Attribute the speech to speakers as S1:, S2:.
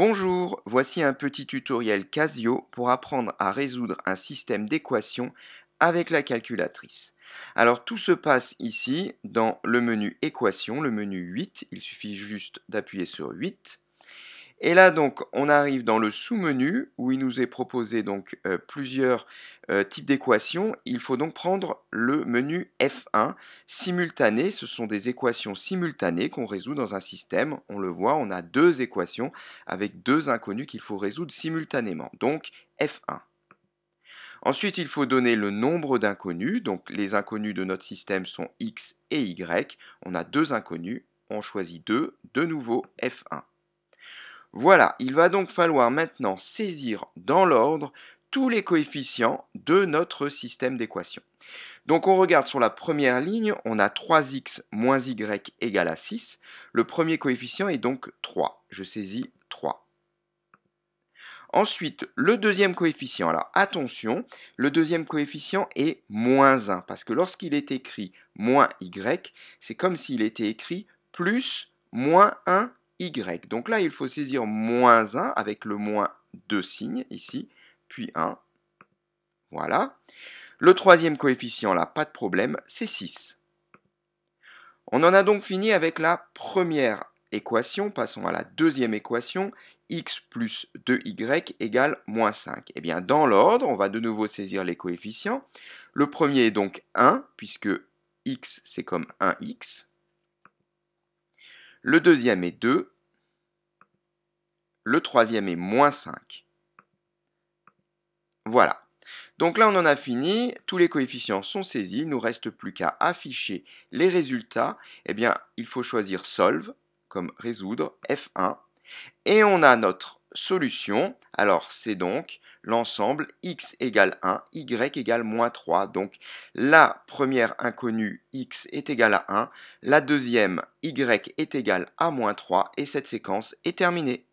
S1: Bonjour, voici un petit tutoriel Casio pour apprendre à résoudre un système d'équations avec la calculatrice. Alors tout se passe ici dans le menu équation, le menu 8, il suffit juste d'appuyer sur 8. Et là donc on arrive dans le sous-menu où il nous est proposé donc euh, plusieurs euh, types d'équations. Il faut donc prendre le menu F1 simultané. Ce sont des équations simultanées qu'on résout dans un système. On le voit, on a deux équations avec deux inconnus qu'il faut résoudre simultanément. Donc F1. Ensuite, il faut donner le nombre d'inconnus. Donc les inconnus de notre système sont x et y. On a deux inconnus, on choisit deux, de nouveau F1. Voilà, il va donc falloir maintenant saisir dans l'ordre tous les coefficients de notre système d'équations. Donc on regarde sur la première ligne, on a 3x moins y égale à 6. Le premier coefficient est donc 3. Je saisis 3. Ensuite, le deuxième coefficient. Alors attention, le deuxième coefficient est moins 1, parce que lorsqu'il est écrit moins y, c'est comme s'il était écrit plus moins 1 donc là, il faut saisir moins 1 avec le moins 2 signes ici, puis 1. Voilà. Le troisième coefficient, là, pas de problème, c'est 6. On en a donc fini avec la première équation. Passons à la deuxième équation. x plus 2y égale moins 5. Et eh bien, dans l'ordre, on va de nouveau saisir les coefficients. Le premier est donc 1, puisque x, c'est comme 1x. Le deuxième est 2. Le troisième est moins 5. Voilà. Donc là, on en a fini. Tous les coefficients sont saisis. Il ne nous reste plus qu'à afficher les résultats. Eh bien, il faut choisir solve, comme résoudre, F1. Et on a notre solution. Alors, c'est donc l'ensemble, x égale 1, y égale moins 3. Donc la première inconnue, x est égale à 1, la deuxième, y est égale à moins 3, et cette séquence est terminée.